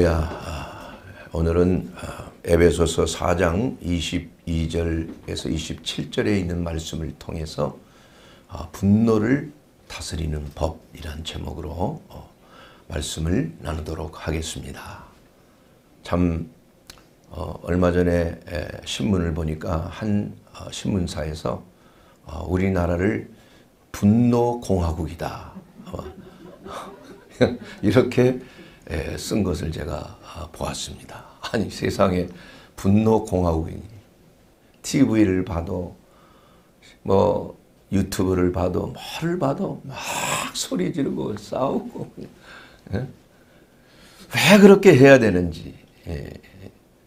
야 아, 오늘은 아, 에베소서 4장 22절에서 27절에 있는 말씀을 통해서 아, 분노를 다스리는 법이란 제목으로 어, 말씀을 나누도록 하겠습니다. 참 어, 얼마 전에 신문을 보니까 한 어, 신문사에서 우리나라를 분노 공화국이다 이렇게 예, 쓴 것을 제가 아, 보았습니다. 아니 세상에 분노 공화국이니 TV를 봐도 뭐 유튜브를 봐도 뭐를 봐도 막 소리 지르고 싸우고 예? 왜 그렇게 해야 되는지 예.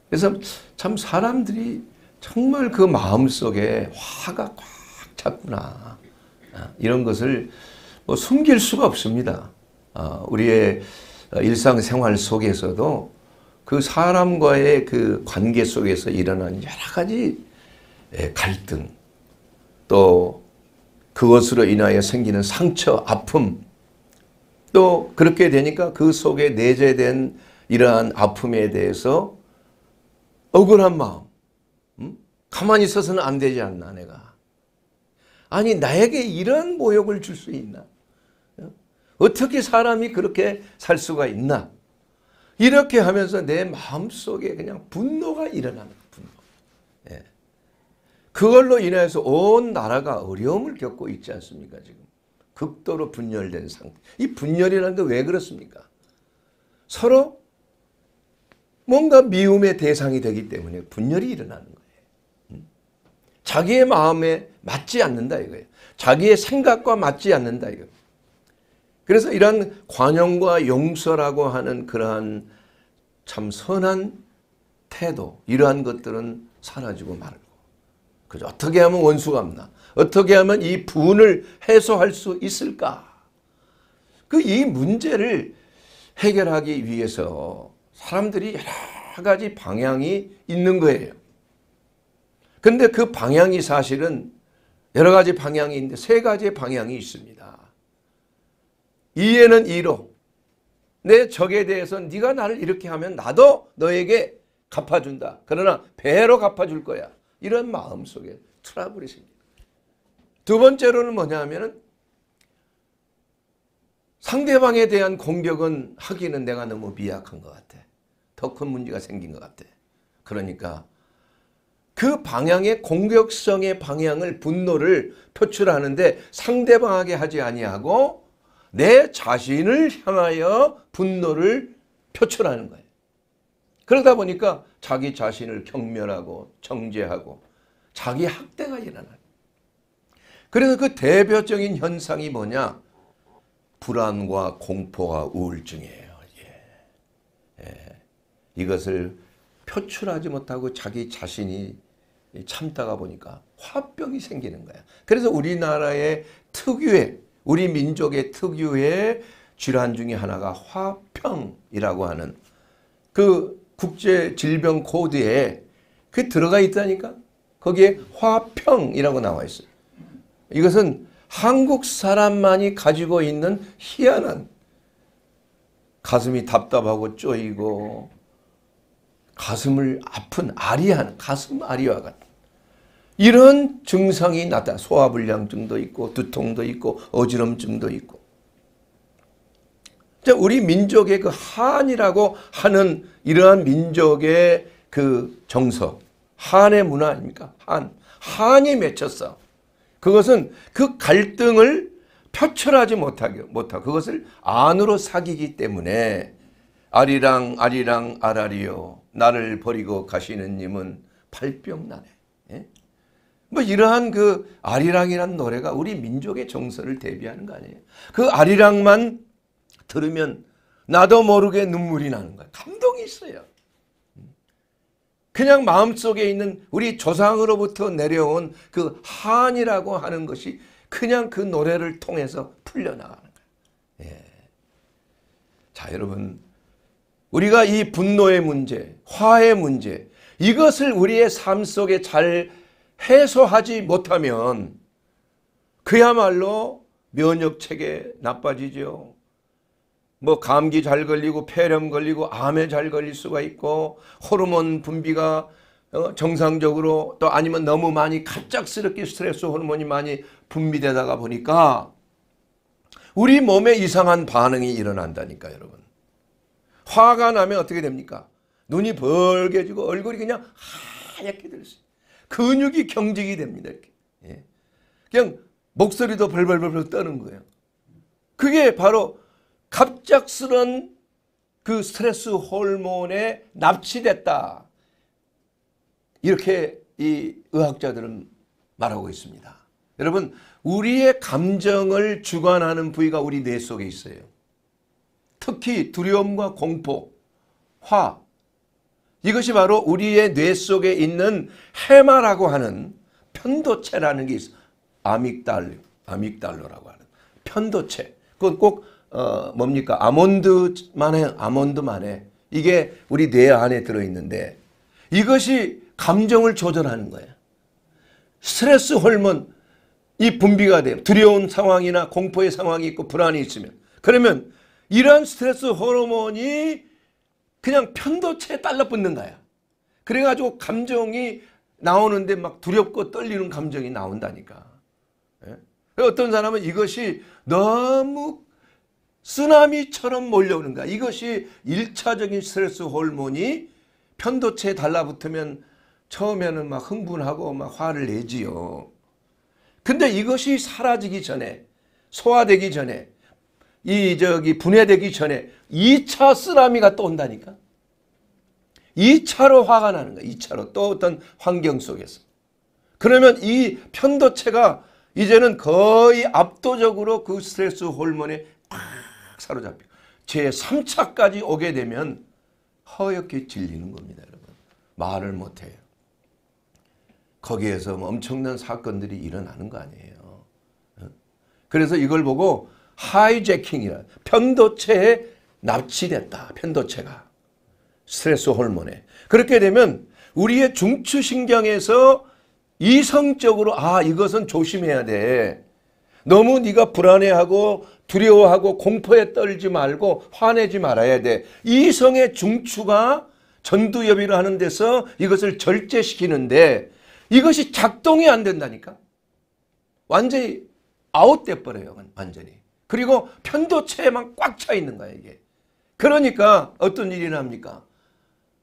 그래서 참 사람들이 정말 그 마음속에 화가 꽉 찼구나 아, 이런 것을 뭐 숨길 수가 없습니다. 아, 우리의 어, 일상생활 속에서도 그 사람과의 그 관계 속에서 일어난 여러 가지 예, 갈등 또 그것으로 인하여 생기는 상처, 아픔 또 그렇게 되니까 그 속에 내재된 이러한 아픔에 대해서 억울한 마음 음? 가만히 있어서는 안 되지 않나 내가 아니 나에게 이런 모욕을 줄 수 있나 어떻게 사람이 그렇게 살 수가 있나? 이렇게 하면서 내 마음속에 그냥 분노가 일어나는 분노. 예. 그걸로 인해서 온 나라가 어려움을 겪고 있지 않습니까 지금. 극도로 분열된 상태. 이 분열이라는 게 왜 그렇습니까? 서로 뭔가 미움의 대상이 되기 때문에 분열이 일어나는 거예요. 음? 자기의 마음에 맞지 않는다 이거예요. 자기의 생각과 맞지 않는다 이거예요. 그래서 이런 관용과 용서라고 하는 그러한 참 선한 태도 이러한 것들은 사라지고 말고 그죠? 어떻게 하면 원수가 없나? 어떻게 하면 이 분을 해소할 수 있을까? 그 이 문제를 해결하기 위해서 사람들이 여러 가지 방향이 있는 거예요. 근데 그 방향이 사실은 여러 가지 방향이 있는데 세 가지의 방향이 있습니다. 이에는 2로 내 적에 대해서 네가 나를 이렇게 하면 나도 너에게 갚아준다. 그러나 배로 갚아줄 거야. 이런 마음속에 트러블이 생깁다두 번째로는 뭐냐 하면은 상대방에 대한 공격은 하기는 내가 너무 미약한 것 같아. 더 큰 문제가 생긴 것 같아. 그러니까 그 방향의 공격성의 방향을 분노를 표출하는데 상대방에게 하지 아니하고 내 자신을 향하여 분노를 표출하는 거예요. 그러다 보니까 자기 자신을 경멸하고 정죄하고 자기 학대가 일어나요. 그래서 그 대표적인 현상이 뭐냐? 불안과 공포와 우울증이에요. 예. 예. 이것을 표출하지 못하고 자기 자신이 참다가 보니까 화병이 생기는 거야. 그래서 우리나라의 특유의 우리 민족의 특유의 질환 중의 하나가 화평이라고 하는 그 국제 질병 코드에 그 들어가 있다니까. 거기에 화평이라고 나와 있어요. 이것은 한국 사람만이 가지고 있는 희한한 가슴이 답답하고 쪼이고 가슴을 아픈 아리한 가슴 아리와 같은 이런 증상이 나타나 소화불량증도 있고 두통도 있고 어지럼증도 있고 우리 민족의 그 한이라고 하는 이러한 민족의 그 정서 한의 문화 아닙니까? 한. 한이 맺혔어. 그것은 그 갈등을 표출하지 못하게 못하 그것을 안으로 사귀기 때문에 아리랑 아리랑 아라리요 나를 버리고 가시는 님은 발병 나네. 뭐 이러한 그 아리랑이라는 노래가 우리 민족의 정서를 대비하는 거 아니에요. 그 아리랑만 들으면 나도 모르게 눈물이 나는 거예 감동이 있어요. 그냥 마음속에 있는 우리 조상으로부터 내려온 그 한이라고 하는 것이 그냥 그 노래를 통해서 풀려나가는 거예 예. 자 여러분 우리가 이 분노의 문제, 화의 문제 이것을 우리의 삶 속에 잘 해소하지 못하면 그야말로 면역체계 나빠지죠. 뭐 감기 잘 걸리고 폐렴 걸리고 암에 잘 걸릴 수가 있고 호르몬 분비가 어, 정상적으로 또 아니면 너무 많이 갑작스럽게 스트레스 호르몬이 많이 분비되다가 보니까 우리 몸에 이상한 반응이 일어난다니까 여러분. 화가 나면 어떻게 됩니까? 눈이 벌게지고 얼굴이 그냥 하얗게 들렸어요. 근육이 경직이 됩니다. 이렇게. 예. 그냥 목소리도 벌벌벌 떠는 거예요. 그게 바로 갑작스런 그 스트레스 호르몬에 납치됐다. 이렇게 이 의학자들은 말하고 있습니다. 여러분 우리의 감정을 주관하는 부위가 우리 뇌 속에 있어요. 특히 두려움과 공포, 화, 이것이 바로 우리의 뇌 속에 있는 해마라고 하는 편도체라는 게 있어. 아믹달 아믹달로라고 하는 편도체. 그건 꼭 어, 뭡니까? 아몬드만해, 아몬드만해. 이게 우리 뇌 안에 들어있는데 이것이 감정을 조절하는 거예요. 스트레스 호르몬 이 분비가 돼요. 두려운 상황이나 공포의 상황이 있고 불안이 있으면. 그러면 이러 스트레스 호르몬이 그냥 편도체에 달라붙는 거야. 그래가지고 감정이 나오는데 막 두렵고 떨리는 감정이 나온다니까. 예? 어떤 사람은 이것이 너무 쓰나미처럼 몰려오는 거야. 이것이 1차적인 스트레스 호르몬이 편도체에 달라붙으면 처음에는 막 흥분하고 막 화를 내지요. 근데 이것이 사라지기 전에 소화되기 전에 이 저기 분해되기 전에 2차 쓰나미가 또 온다니까. 2차로 화가 나는 거야. 2차로 또 어떤 환경 속에서. 그러면 이 편도체가 이제는 거의 압도적으로 그 스트레스 호르몬에 꽉 사로잡혀. 제3차까지 오게 되면 허옇게 질리는 겁니다. 여러분. 말을 못해요. 거기에서 뭐 엄청난 사건들이 일어나는 거 아니에요. 어? 그래서 이걸 보고 하이제킹이라 편도체에 납치됐다. 편도체가. 스트레스 호르몬에. 그렇게 되면 우리의 중추신경에서 이성적으로 아 이것은 조심해야 돼. 너무 네가 불안해하고 두려워하고 공포에 떨지 말고 화내지 말아야 돼. 이성의 중추가 전두엽이라 하는 데서 이것을 절제시키는데 이것이 작동이 안 된다니까. 완전히 아웃돼 버려요. 완전히. 그리고 편도체에만 꽉 차 있는 거야 이게. 그러니까 어떤 일이 납니까?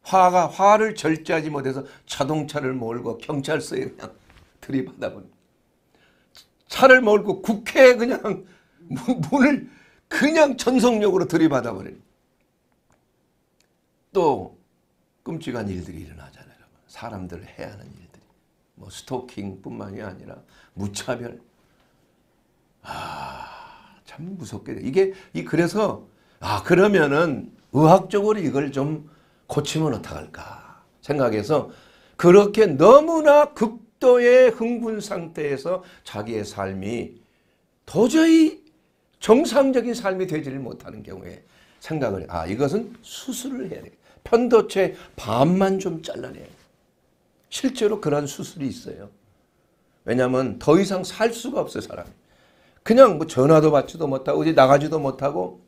화가 화를 절제하지 못해서 자동차를 몰고 경찰서에 그냥 들이받아 버린 차를 몰고 국회에 그냥 문을 그냥 전속력으로 들이받아 버린 또 끔찍한 일들이 일어나잖아요 여러분. 사람들을 해하는 일들이 뭐 스토킹뿐만이 아니라 무차별 아참 무섭게 돼. 이게 이 그래서 아 그러면은 의학적으로 이걸 좀 고치면 어떡할까 생각해서 그렇게 너무나 극도의 흥분 상태에서 자기의 삶이 도저히 정상적인 삶이 되지를 못하는 경우에 생각을 아 이것은 수술을 해야 돼. 편도체 반만 좀잘라내 실제로 그런 수술이 있어요. 왜냐하면 더 이상 살 수가 없어요 사람이. 그냥 뭐 전화도 받지도 못하고 어디 나가지도 못하고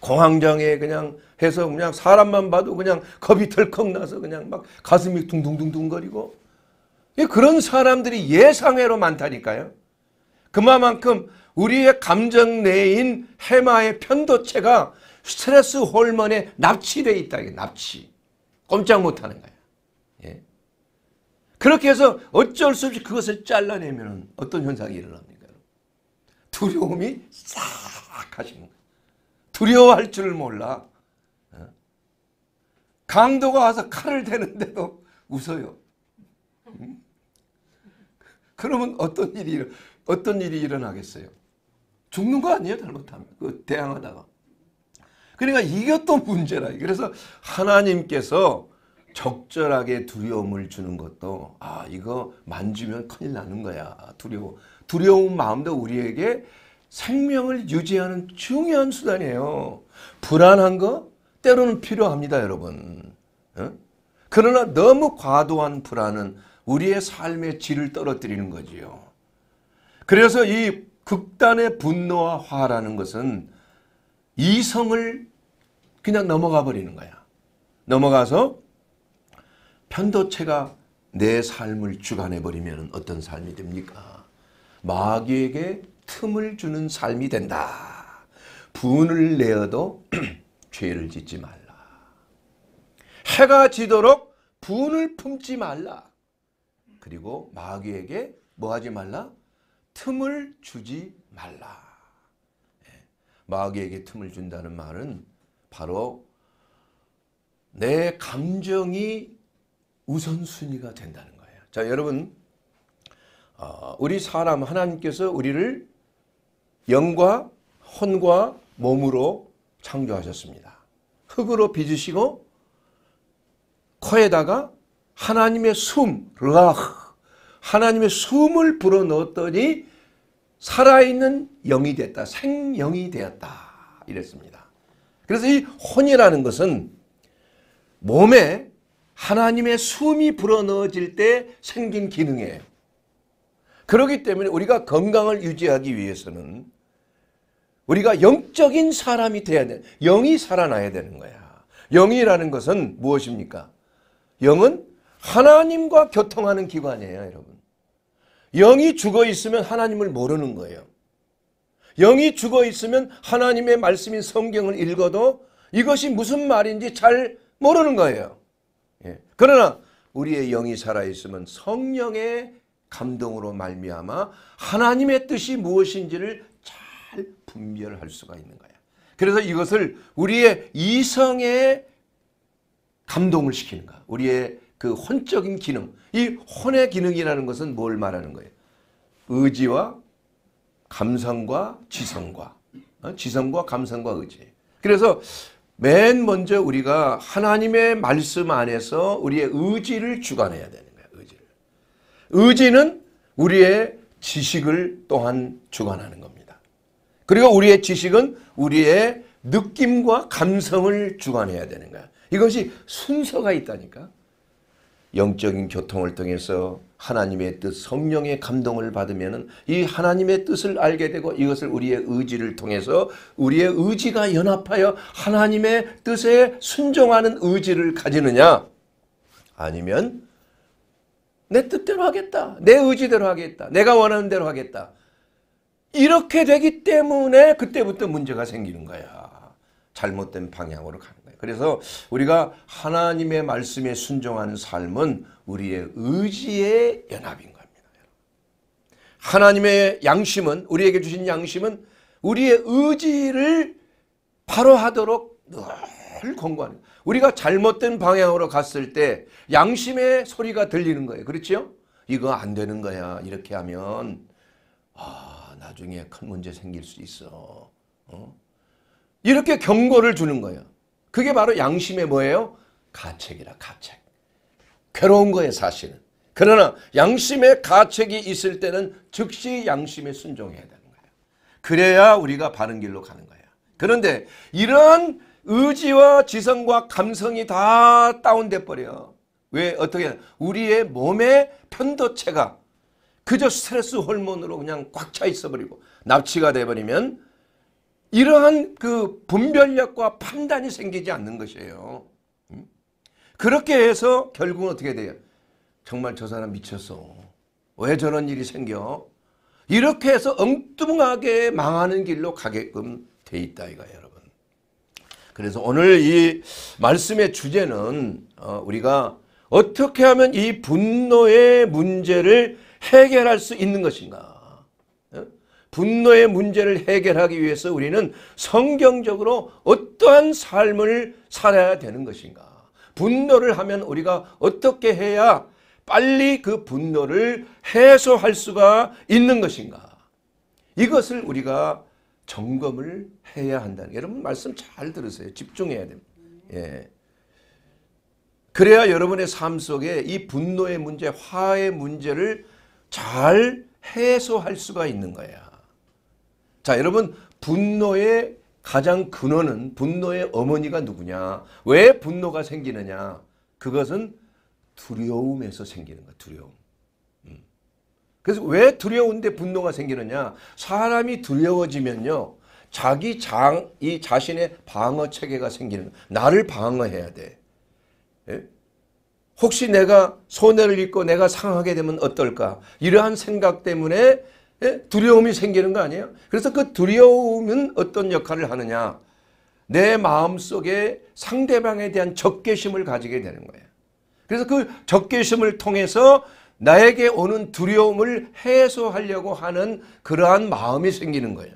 공황장애 그냥 해서 그냥 사람만 봐도 그냥 겁이 덜컥 나서 그냥 막 가슴이 둥둥둥둥거리고 예, 그런 사람들이 예상외로 많다니까요. 그만큼 우리의 감정 내인 해마의 편도체가 스트레스 호르몬에 납치되어 있다. 납치. 꼼짝 못하는 거야. 예. 그렇게 해서 어쩔 수 없이 그것을 잘라내면 어떤 현상이 일어납니다 두려움이 싹 가시는 거예요. 두려워할 줄 몰라. 어? 강도가 와서 칼을 대는데도 웃어요. 음? 그러면 어떤 일이 어떤 일이 일어나겠어요? 죽는 거 아니에요? 잘못하면 그 대항하다가. 그러니까 이것도 문제라. 그래서 하나님께서 적절하게 두려움을 주는 것도 아 이거 만지면 큰일 나는 거야 두려워 두려운 마음도 우리에게 생명을 유지하는 중요한 수단이에요. 불안한 거 때로는 필요합니다, 여러분. 그러나 너무 과도한 불안은 우리의 삶의 질을 떨어뜨리는 거지요. 그래서 이 극단의 분노와 화라는 것은 이성을 그냥 넘어가 버리는 거야. 넘어가서 편도체가 내 삶을 주관해 버리면 어떤 삶이 됩니까? 마귀에게 틈을 주는 삶이 된다. 분을 내어도 죄를 짓지 말라. 해가 지도록 분을 품지 말라. 그리고 마귀에게 뭐하지 말라? 틈을 주지 말라. 예. 마귀에게 틈을 준다는 말은 바로 내 감정이 우선순위가 된다는 거예요. 자 여러분 아, 우리 사람 하나님께서 우리를 영과 혼과 몸으로 창조하셨습니다. 흙으로 빚으시고 코에다가 하나님의 숨, 르아흐, 하나님의 숨을 불어넣었더니 살아있는 영이 됐다. 생영이 되었다. 이랬습니다. 그래서 이 혼이라는 것은 몸에 하나님의 숨이 불어넣어질 때 생긴 기능이에요. 그렇기 때문에 우리가 건강을 유지하기 위해서는 우리가 영적인 사람이 돼야 돼. 영이 살아나야 되는 거야. 영이라는 것은 무엇입니까? 영은 하나님과 교통하는 기관이에요, 여러분. 영이 죽어 있으면 하나님을 모르는 거예요. 영이 죽어 있으면 하나님의 말씀인 성경을 읽어도 이것이 무슨 말인지 잘 모르는 거예요. 예. 그러나 우리의 영이 살아있으면 성령의 감동으로 말미암아 하나님의 뜻이 무엇인지를 잘 분별할 수가 있는 거야. 그래서 이것을 우리의 이성에 감동을 시키는 거야. 우리의 그 혼적인 기능. 이 혼의 기능이라는 것은 뭘 말하는 거예요? 의지와 감성과 지성과 어? 지성과 감성과 의지. 그래서 맨 먼저 우리가 하나님의 말씀 안에서 우리의 의지를 주관해야 되는 의지는 우리의 지식을 또한 주관하는 겁니다. 그리고 우리의 지식은 우리의 느낌과 감성을 주관해야 되는 거야. 이것이 순서가 있다니까. 영적인 교통을 통해서 하나님의 뜻, 성령의 감동을 받으면 이 하나님의 뜻을 알게 되고 이것을 우리의 의지를 통해서 우리의 의지가 연합하여 하나님의 뜻에 순종하는 의지를 가지느냐 아니면 내 뜻대로 하겠다. 내 의지대로 하겠다. 내가 원하는 대로 하겠다. 이렇게 되기 때문에 그때부터 문제가 생기는 거야. 잘못된 방향으로 가는 거야. 그래서 우리가 하나님의 말씀에 순종하는 삶은 우리의 의지의 연합인 겁니다. 하나님의 양심은 우리에게 주신 양심은 우리의 의지를 바로 하도록 늘 권고하는 우리가 잘못된 방향으로 갔을 때 양심의 소리가 들리는 거예요. 그렇죠? 이거 안 되는 거야. 이렇게 하면 아 나중에 큰 문제 생길 수 있어. 어? 이렇게 경고를 주는 거예요. 그게 바로 양심의 뭐예요? 가책이라 가책. 괴로운 거예요 사실은. 그러나 양심의 가책이 있을 때는 즉시 양심에 순종해야 되는 거예요. 그래야 우리가 바른 길로 가는 거예요. 그런데 이런 의지와 지성과 감성이 다 다운돼 버려. 왜 어떻게 우리의 몸의 편도체가 그저 스트레스 호르몬으로 그냥 꽉 차 있어 버리고 납치가 돼 버리면 이러한 그 분별력과 판단이 생기지 않는 것이에요. 그렇게 해서 결국은 어떻게 돼요? 정말 저 사람 미쳤어. 왜 저런 일이 생겨? 이렇게 해서 엉뚱하게 망하는 길로 가게끔 돼 있다 이거예요. 그래서 오늘 이 말씀의 주제는 어, 우리가 어떻게 하면 이 분노의 문제를 해결할 수 있는 것인가. 어? 분노의 문제를 해결하기 위해서 우리는 성경적으로 어떠한 삶을 살아야 되는 것인가. 분노를 하면 우리가 어떻게 해야 빨리 그 분노를 해소할 수가 있는 것인가. 이것을 우리가 점검을 해야 한다는 게. 여러분 말씀 잘 들으세요. 집중해야 됩니다. 예. 그래야 여러분의 삶 속에 이 분노의 문제, 화의 문제를 잘 해소할 수가 있는 거야. 자, 여러분 분노의 가장 근원은 분노의 어머니가 누구냐? 왜 분노가 생기느냐? 그것은 두려움에서 생기는 거야. 두려움. 그래서 왜 두려운데 분노가 생기느냐? 사람이 두려워지면요. 자기 장, 이 자신의 방어 체계가 생기는 나를 방어해야 돼. 예? 혹시 내가 손해를 입고 내가 상하게 되면 어떨까? 이러한 생각 때문에 예? 두려움이 생기는 거 아니에요? 그래서 그 두려움은 어떤 역할을 하느냐? 내 마음속에 상대방에 대한 적개심을 가지게 되는 거예요. 그래서 그 적개심을 통해서 나에게 오는 두려움을 해소하려고 하는 그러한 마음이 생기는 거예요.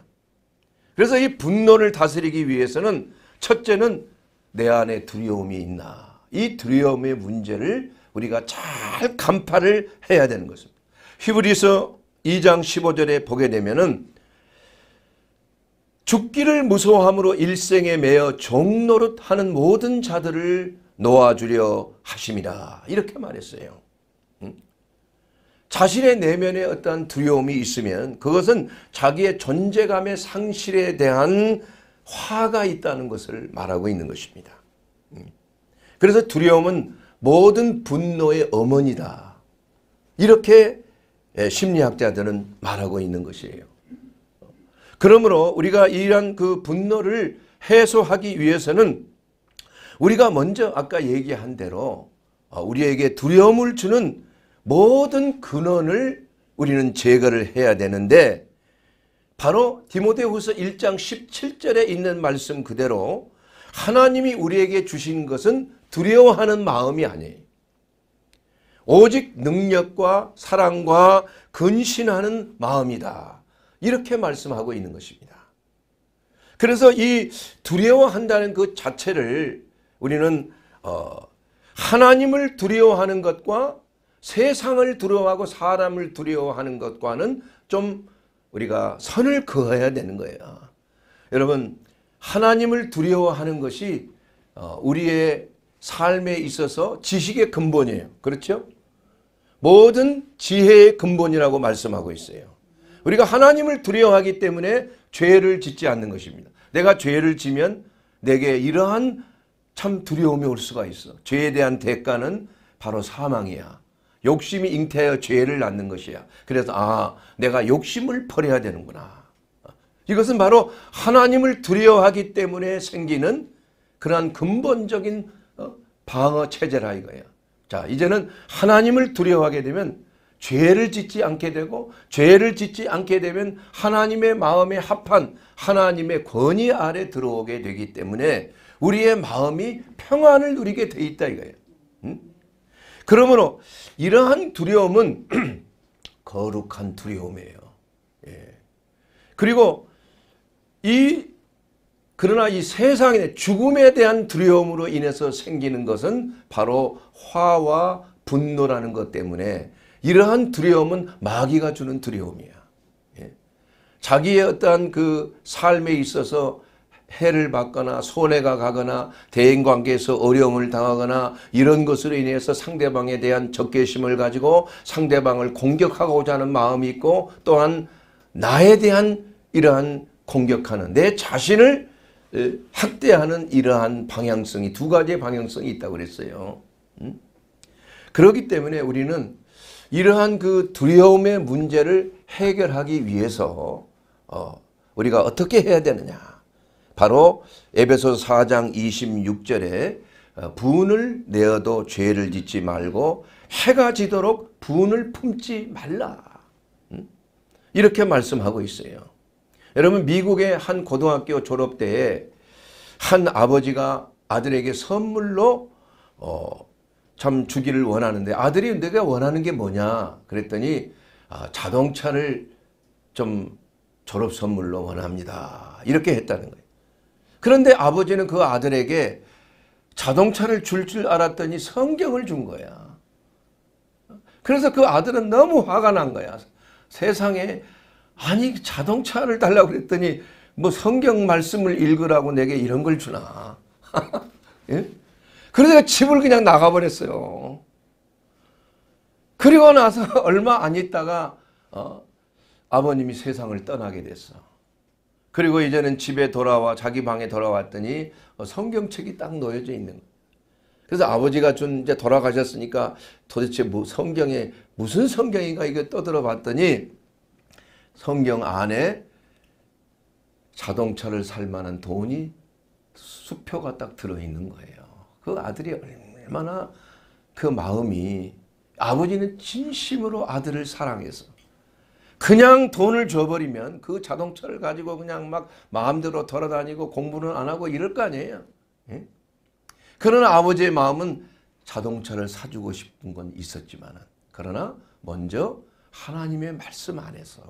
그래서 이 분노를 다스리기 위해서는 첫째는 내 안에 두려움이 있나. 이 두려움의 문제를 우리가 잘 간파를 해야 되는 것입니다. 히브리서 2장 15절에 보게 되면은 죽기를 무서워함으로 일생에 매여 종노릇 하는 모든 자들을 놓아주려 하심이라 이렇게 말했어요. 자신의 내면에 어떠한 두려움이 있으면 그것은 자기의 존재감의 상실에 대한 화가 있다는 것을 말하고 있는 것입니다. 음. 그래서 두려움은 모든 분노의 어머니다. 이렇게 예, 심리학자들은 말하고 있는 것이에요. 그러므로 우리가 이러한 그 분노를 해소하기 위해서는 우리가 먼저 아까 얘기한 대로 어, 우리에게 두려움을 주는 모든 근원을 우리는 제거를 해야 되는데 바로 디모데후서 1장 17절에 있는 말씀 그대로 하나님이 우리에게 주신 것은 두려워하는 마음이 아니에요. 오직 능력과 사랑과 근신하는 마음이다. 이렇게 말씀하고 있는 것입니다. 그래서 이 두려워한다는 그 자체를 우리는 어, 하나님을 두려워하는 것과 세상을 두려워하고 사람을 두려워하는 것과는 좀 우리가 선을 그어야 되는 거예요. 여러분 하나님을 두려워하는 것이 어, 우리의 삶에 있어서 지식의 근본이에요. 그렇죠? 모든 지혜의 근본이라고 말씀하고 있어요. 우리가 하나님을 두려워하기 때문에 죄를 짓지 않는 것입니다. 내가 죄를 지면 내게 이러한 참 두려움이 올 수가 있어. 죄에 대한 대가는 바로 사망이야. 욕심이 잉태하여 죄를 낳는 것이야. 그래서 아 내가 욕심을 버려야 되는구나. 이것은 바로 하나님을 두려워하기 때문에 생기는 그러한 근본적인 어, 방어 체제라 이거예요. 자 이제는 하나님을 두려워하게 되면 죄를 짓지 않게 되고 죄를 짓지 않게 되면 하나님의 마음에 합한 하나님의 권위 아래 들어오게 되기 때문에 우리의 마음이 평안을 누리게 돼 있다 이거예요. 음? 그러므로 이러한 두려움은 거룩한 두려움이에요. 예. 그리고 이 그러나 이 세상의 죽음에 대한 두려움으로 인해서 생기는 것은 바로 화와 분노라는 것 때문에 이러한 두려움은 마귀가 주는 두려움이야. 예. 자기의 어떠한 그 삶에 있어서 해를 받거나 손해가 가거나 대인 관계에서 어려움을 당하거나 이런 것으로 인해서 상대방에 대한 적개심을 가지고 상대방을 공격하고자 하는 마음이 있고 또한 나에 대한 이러한 공격하는 내 자신을 학대하는 이러한 방향성이 두 가지의 방향성이 있다고 그랬어요. 음? 그렇기 때문에 우리는 이러한 그 두려움의 문제를 해결하기 위해서 어, 우리가 어떻게 해야 되느냐 바로 에베소 4장 26절에 어, 분을 내어도 죄를 짓지 말고 해가 지도록 분을 품지 말라. 음? 이렇게 말씀하고 있어요. 여러분 미국의 한 고등학교 졸업 때에 한 아버지가 아들에게 선물로 어, 참 주기를 원하는데 아들이 내가 원하는 게 뭐냐 그랬더니 아, 자동차를 좀 졸업 선물로 원합니다. 이렇게 했다는 거예요. 그런데 아버지는 그 아들에게 자동차를 줄줄 줄 알았더니 성경을 준 거야. 그래서 그 아들은 너무 화가 난 거야. 세상에 아니 자동차를 달라고 그랬더니 뭐 성경 말씀을 읽으라고 내게 이런 걸 주나. 예? 그래서 집을 그냥 나가버렸어요. 그리고 나서 얼마 안 있다가 어, 아버님이 세상을 떠나게 됐어. 그리고 이제는 집에 돌아와 자기 방에 돌아왔더니 어, 성경책이 딱 놓여져 있는 거예요. 그래서 아버지가 준 이제 돌아가셨으니까 도대체 뭐 성경에 무슨 성경인가 이거 떠들어 봤더니 성경 안에 자동차를 살 만한 돈이 수표가 딱 들어 있는 거예요. 그 아들이 얼마나 그 마음이 아버지는 진심으로 아들을 사랑해서 그냥 돈을 줘버리면 그 자동차를 가지고 그냥 막 마음대로 돌아다니고 공부는 안 하고 이럴 거 아니에요. 예? 그러 아버지의 마음은 자동차를 사주고 싶은 건 있었지만 그러나 먼저 하나님의 말씀 안에서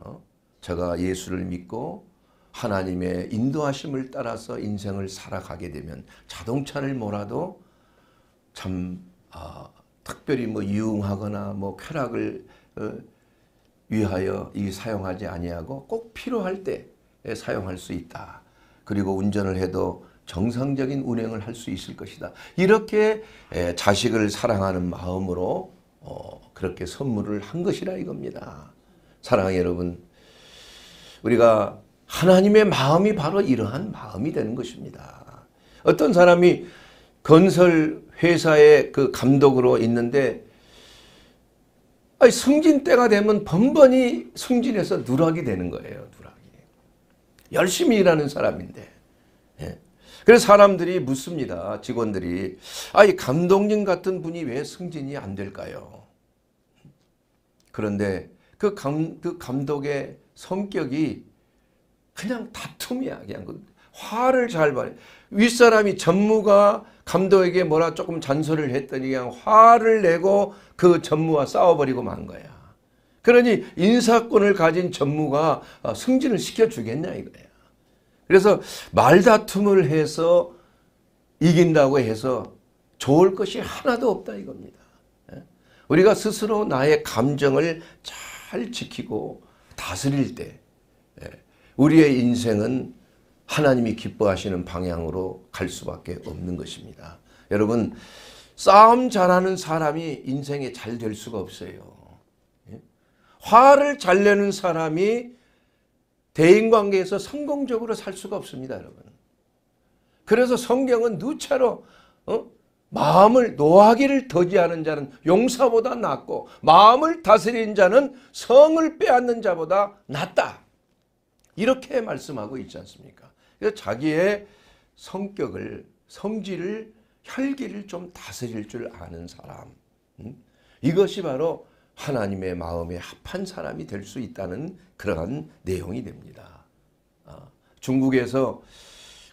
어? 제가 예수를 믿고 하나님의 인도하심을 따라서 인생을 살아가게 되면 자동차를 몰아도 참 어, 특별히 뭐 유흥하거나 뭐 쾌락을 어, 위하여 이 사용하지 아니하고 꼭 필요할 때 사용할 수 있다. 그리고 운전을 해도 정상적인 운행을 할 수 있을 것이다. 이렇게 자식을 사랑하는 마음으로 어, 그렇게 선물을 한 것이라 이겁니다. 사랑하는 여러분, 우리가 하나님의 마음이 바로 이러한 마음이 되는 것입니다. 어떤 사람이 건설 회사의 그 감독으로 있는데 아니, 승진 때가 되면 번번이 승진해서 누락이 되는 거예요. 누락이. 열심히 일하는 사람인데. 예. 그래서 사람들이 묻습니다. 직원들이. 아이 감독님 같은 분이 왜 승진이 안 될까요? 그런데 그, 감, 그 감독의 성격이 그냥 다툼이야. 그냥 화를 잘발 윗사람이 전무가 감독에게 뭐라 조금 잔소리를 했더니 그냥 화를 내고 그 전무와 싸워버리고 만 거야. 그러니 인사권을 가진 전무가 어, 승진을 시켜주겠냐 이거야. 그래서 말다툼을 해서 이긴다고 해서 좋을 것이 하나도 없다 이겁니다. 예? 우리가 스스로 나의 감정을 잘 지키고 다스릴 때 예, 우리의 인생은 하나님이 기뻐하시는 방향으로 갈 수밖에 없는 것입니다. 여러분 싸움 잘하는 사람이 인생에 잘 될 수가 없어요. 예? 화를 잘 내는 사람이 대인관계에서 성공적으로 살 수가 없습니다. 여러분. 그래서 성경은 누차로 어? 마음을 노하기를 더디하는 자는 용사보다 낫고 마음을 다스리 자는 성을 빼앗는 자보다 낫다. 이렇게 말씀하고 있지 않습니까? 자기의 성격을 성질을 혈기를 좀 다스릴 줄 아는 사람 음? 이것이 바로 하나님의 마음에 합한 사람이 될 수 있다는 그러한 내용이 됩니다. 아, 중국에서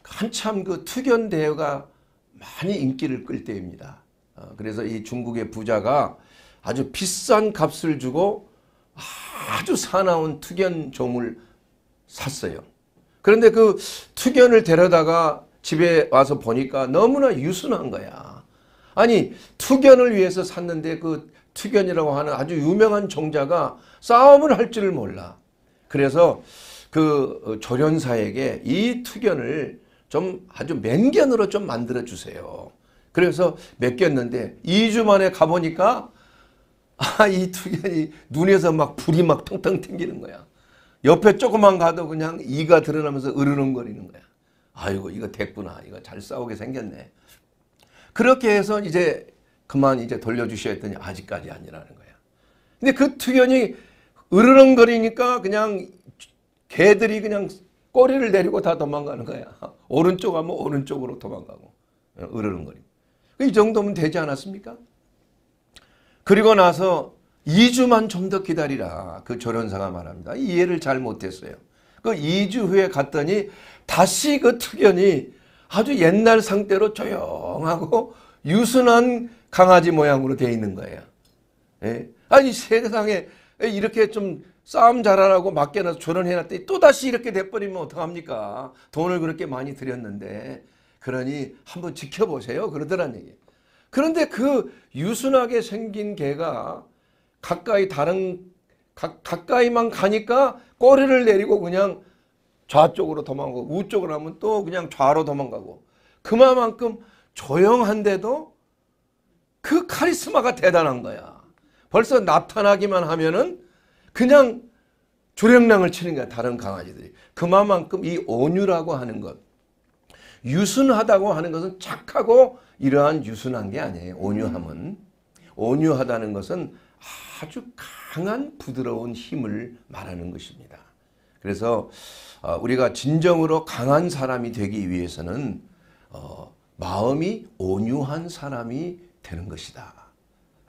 한참 그 투견 대회가 많이 인기를 끌 때입니다. 아, 그래서 이 중국의 부자가 아주 비싼 값을 주고 아주 사나운 투견 종을 샀어요. 그런데 그 투견을 데려다가 집에 와서 보니까 너무나 유순한 거야. 아니 투견을 위해서 샀는데 그 투견이라고 하는 아주 유명한 종자가 싸움을 할 줄을 몰라. 그래서 그 어, 조련사에게 이 투견을 좀 아주 맹견으로 좀 만들어 주세요. 그래서 맡겼는데 2주 만에 가보니까 아이 투견이 눈에서 막 불이 막 텅텅 튕기는 거야. 옆에 조금만 가도 그냥 이가 드러나면서 으르렁거리는 거야. 아이고 이거 됐구나. 이거 잘 싸우게 생겼네. 그렇게 해서 이제 그만 이제 돌려주셔야 했더니 아직까지 아니라는 거야. 근데 그 투견이 으르렁거리니까 그냥 개들이 그냥 꼬리를 내리고 다 도망가는 거야. 오른쪽 하면 오른쪽으로 도망가고 으르렁거리이 그 정도면 되지 않았습니까? 그리고 나서 2주만 좀 더 기다리라. 그 조련사가 말합니다. 이해를 잘 못했어요. 그 2주 후에 갔더니 다시 그 특연이 아주 옛날 상태로 조용하고 유순한 강아지 모양으로 되어 있는 거예요. 예? 아니 세상에 이렇게 좀 싸움 잘하라고 맡겨놔서 조련해놨더니 또다시 이렇게 돼버리면 어떡합니까? 돈을 그렇게 많이 들였는데 그러니 한번 지켜보세요. 그러더란 얘기예요. 그런데 그 유순하게 생긴 개가 가까이 다른 가, 가까이만 가니까 꼬리를 내리고 그냥 좌쪽으로 도망가고 우쪽으로 하면 또 그냥 좌로 도망가고 그만큼 조용한데도 그 카리스마가 대단한 거야. 벌써 나타나기만 하면은 그냥 조주량을 치는 거야. 다른 강아지들이. 그만큼 이 온유라고 하는 것. 유순하다고 하는 것은 착하고 이러한 유순한 게 아니에요. 온유함은. 온유하다는 것은 아주 강한 부드러운 힘을 말하는 것입니다. 그래서 어, 우리가 진정으로 강한 사람이 되기 위해서는 어, 마음이 온유한 사람이 되는 것이다.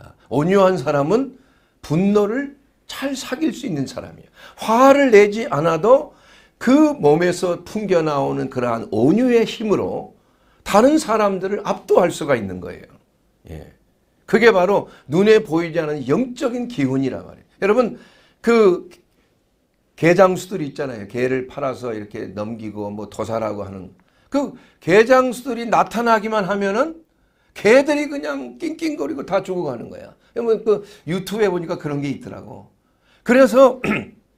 어, 온유한 사람은 분노를 잘 사귈 수 있는 사람이에요. 화를 내지 않아도 그 몸에서 풍겨 나오는 그러한 온유의 힘으로 다른 사람들을 압도할 수가 있는 거예요. 예. 그게 바로 눈에 보이지 않는 영적인 기운이란 말이에요. 여러분 그 개장수들이 있잖아요. 개를 팔아서 이렇게 넘기고 뭐 도살하고 하는 그 개장수들이 나타나기만 하면은 개들이 그냥 낑낑거리고 다 죽어가는 거야. 그 유튜브에 보니까 그런 게 있더라고. 그래서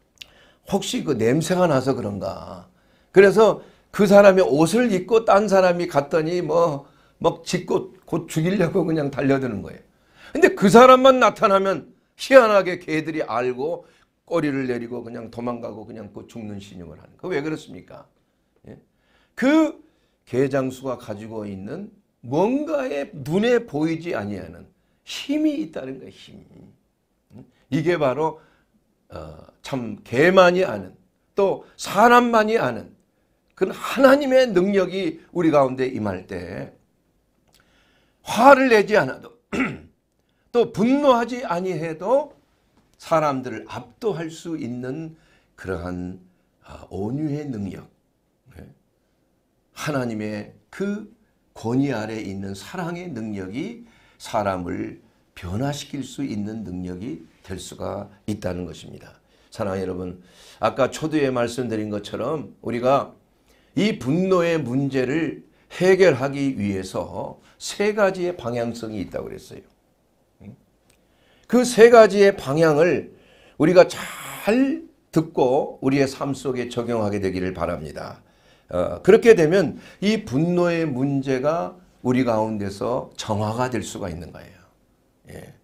혹시 그 냄새가 나서 그런가. 그래서 그 사람이 옷을 입고 딴 사람이 갔더니 뭐, 막 짓고 곧 죽이려고 그냥 달려드는 거예요. 근데 그 사람만 나타나면 희한하게 개들이 알고 꼬리를 내리고 그냥 도망가고 그냥 그 죽는 신용을 하는 거. 왜 그렇습니까? 예? 그 개장수가 가지고 있는 뭔가의 눈에 보이지 아니하는 힘이 있다는 거예요. 힘. 음? 이게 바로 어, 참 개만이 아는 또 사람만이 아는 그 하나님의 능력이 우리 가운데 임할 때 화를 내지 않아도 또 분노하지 아니해도 사람들을 압도할 수 있는 그러한 아, 온유의 능력 네. 하나님의 그 권위 아래 있는 사랑의 능력이 사람을 변화시킬 수 있는 능력이 될 수가 있다는 것입니다. 사랑 여러분 아까 초두에 말씀드린 것처럼 우리가 이 분노의 문제를 해결하기 위해서 세 가지의 방향성이 있다고 그랬어요. 그세 가지의 방향을 우리가 잘 듣고 우리의 삶 속에 적용하게 되기를 바랍니다. 어, 그렇게 되면 이 분노의 문제가 우리 가운데서 정화가 될 수가 있는 거예요. 예.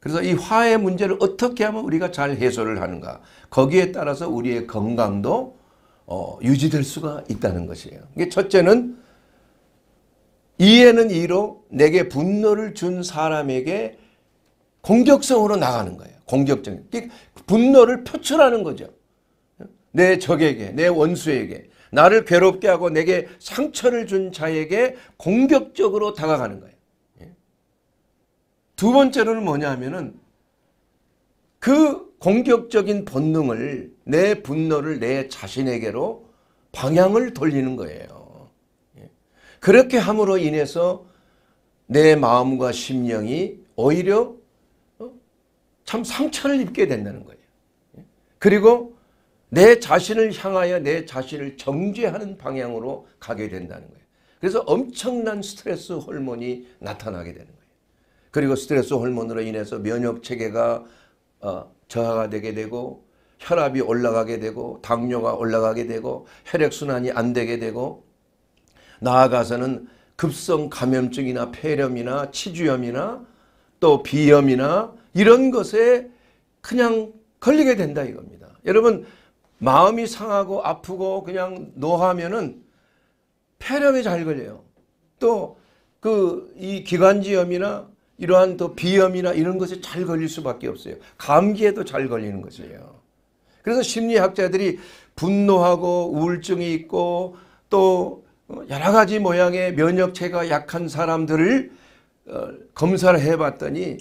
그래서 이 화의 문제를 어떻게 하면 우리가 잘 해소를 하는가 거기에 따라서 우리의 건강도 어, 유지될 수가 있다는 것이에요. 이게 첫째는 이해는 이로 내게 분노를 준 사람에게 공격성으로 나가는 거예요. 공격적인. 그 분노를 표출하는 거죠. 내 적에게, 내 원수에게, 나를 괴롭게 하고 내게 상처를 준 자에게 공격적으로 다가가는 거예요. 예. 두 번째로는 뭐냐 하면은 그 공격적인 본능을, 내 분노를 내 자신에게로 방향을 돌리는 거예요. 예. 그렇게 함으로 인해서 내 마음과 심령이 오히려 참 상처를 입게 된다는 거예요. 예? 그리고 내 자신을 향하여 내 자신을 정죄하는 방향으로 가게 된다는 거예요. 그래서 엄청난 스트레스 호르몬이 나타나게 되는 거예요. 그리고 스트레스 호르몬으로 인해서 면역 체계가 어, 저하가 되게 되고 혈압이 올라가게 되고 당뇨가 올라가게 되고 혈액순환이 안 되게 되고 나아가서는 급성 감염증이나 폐렴이나 치주염이나 또 비염이나 이런 것에 그냥 걸리게 된다 이겁니다. 여러분 마음이 상하고 아프고 그냥 노하면은 폐렴에 잘 걸려요. 또 그 이 기관지염이나 이러한 또 비염이나 이런 것에 잘 걸릴 수밖에 없어요. 감기에도 잘 걸리는 것이에요. 그래서 심리학자들이 분노하고 우울증이 있고 또 여러 가지 모양의 면역체가 약한 사람들을 어, 검사를 해봤더니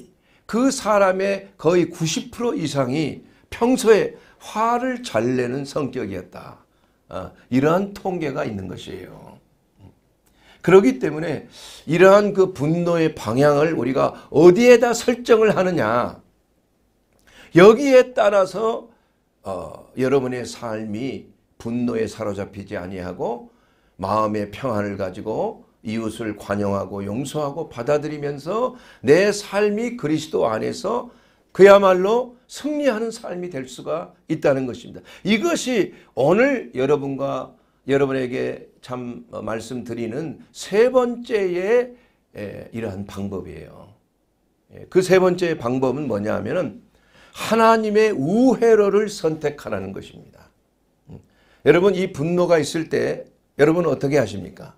그 사람의 거의 90% 이상이 평소에 화를 잘 내는 성격이었다. 어, 이러한 통계가 있는 것이에요. 그렇기 때문에 이러한 그 분노의 방향을 우리가 어디에다 설정을 하느냐 여기에 따라서 어, 여러분의 삶이 분노에 사로잡히지 아니하고 마음의 평안을 가지고 이웃을 관용하고 용서하고 받아들이면서 내 삶이 그리스도 안에서 그야말로 승리하는 삶이 될 수가 있다는 것입니다. 이것이 오늘 여러분과 여러분에게 참 어, 말씀드리는 세 번째의 이러한 방법이에요. 예, 그세 번째 방법은 뭐냐 하면 하나님의 우회로를 선택하라는 것입니다. 음, 여러분 이 분노가 있을 때 여러분 어떻게 하십니까?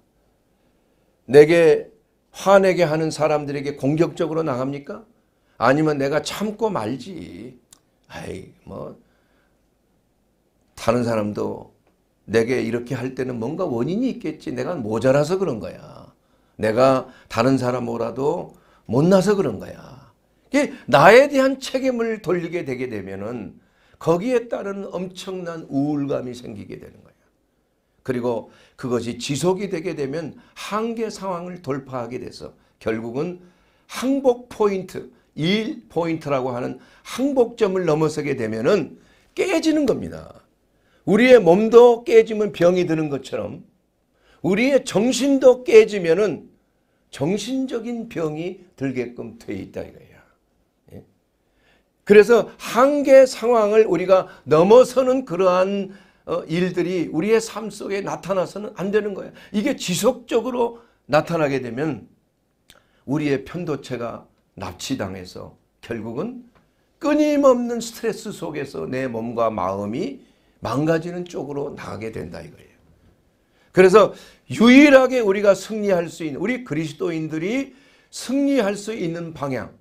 내게 화내게 하는 사람들에게 공격적으로 나갑니까? 아니면 내가 참고 말지. 아이, 뭐, 다른 사람도 내게 이렇게 할 때는 뭔가 원인이 있겠지. 내가 모자라서 그런 거야. 내가 다른 사람보다도 못나서 그런 거야. 이게 나에 대한 책임을 돌리게 되게 되면은 거기에 따른 엄청난 우울감이 생기게 되는 거야. 그리고 그것이 지속이 되게 되면 한계 상황을 돌파하게 돼서 결국은 항복 포인트, 1 포인트라고 하는 항복점을 넘어서게 되면은 깨지는 겁니다. 우리의 몸도 깨지면 병이 드는 것처럼 우리의 정신도 깨지면은 정신적인 병이 들게끔 돼 있다 이거예요 그래서 한계 상황을 우리가 넘어서는 그러한 어, 일들이 우리의 삶 속에 나타나서는 안 되는 거예요. 이게 지속적으로 나타나게 되면 우리의 편도체가 납치당해서 결국은 끊임없는 스트레스 속에서 내 몸과 마음이 망가지는 쪽으로 나가게 된다 이거예요. 그래서 유일하게 우리가 승리할 수 있는 우리 그리스도인들이 승리할 수 있는 방향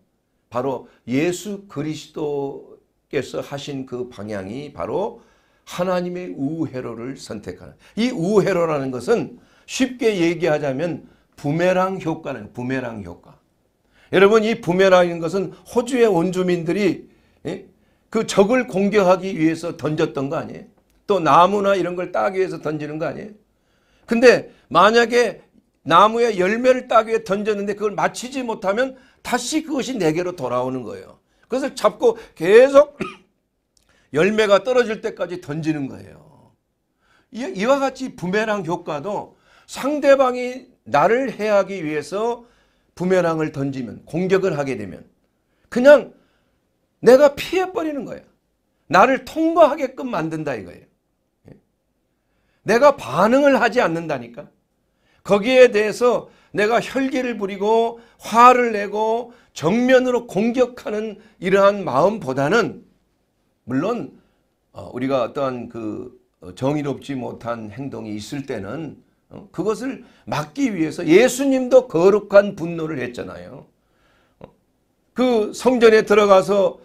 바로 예수 그리스도께서 하신 그 방향이 바로 하나님의 우회로를 선택하는 이 우회로라는 것은 쉽게 얘기하자면 부메랑 효과는 부메랑 효과. 여러분 이 부메랑인 것은 호주의 원주민들이 예? 그 적을 공격하기 위해서 던졌던 거 아니에요? 또 나무나 이런 걸 따기 위해서 던지는 거 아니에요? 근데 만약에 나무에 열매를 따기 위해 던졌는데 그걸 마치지 못하면 다시 그것이 내게로 돌아오는 거예요. 그것을 잡고 계속 열매가 떨어질 때까지 던지는 거예요. 이와 같이 부메랑 효과도 상대방이 나를 해하기 위해서 부메랑을 던지면 공격을 하게 되면 그냥 내가 피해버리는 거예요 나를 통과하게끔 만든다 이거예요. 예. 내가 반응을 하지 않는다니까. 거기에 대해서 내가 혈기를 부리고 화를 내고 정면으로 공격하는 이러한 마음보다는 물론 어, 우리가 어떠한 그 어, 정의롭지 못한 행동이 있을 때는 어, 그것을 막기 위해서 예수님도 거룩한 분노를 했잖아요. 그 성전에 들어가서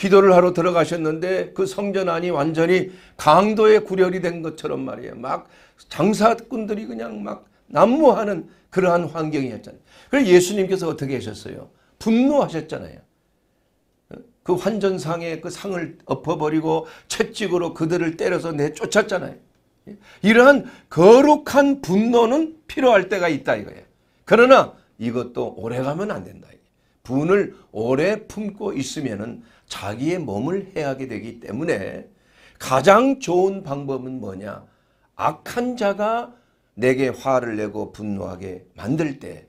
기도를 하러 들어가셨는데 그 성전 안이 완전히 강도의 구렬이 된 것처럼 말이에요. 막 장사꾼들이 그냥 막 난무하는 그러한 환경이었잖아요. 그래서 예수님께서 어떻게 하셨어요? 분노하셨잖아요. 그 환전상에 그 상을 엎어버리고 채찍으로 그들을 때려서 내쫓았잖아요. 이러한 거룩한 분노는 필요할 때가 있다 이거예요. 그러나 이것도 오래가면 안 된다. 분을 오래 품고 있으면 자기의 몸을 해하게 되기 때문에 가장 좋은 방법은 뭐냐. 악한 자가 내게 화를 내고 분노하게 만들 때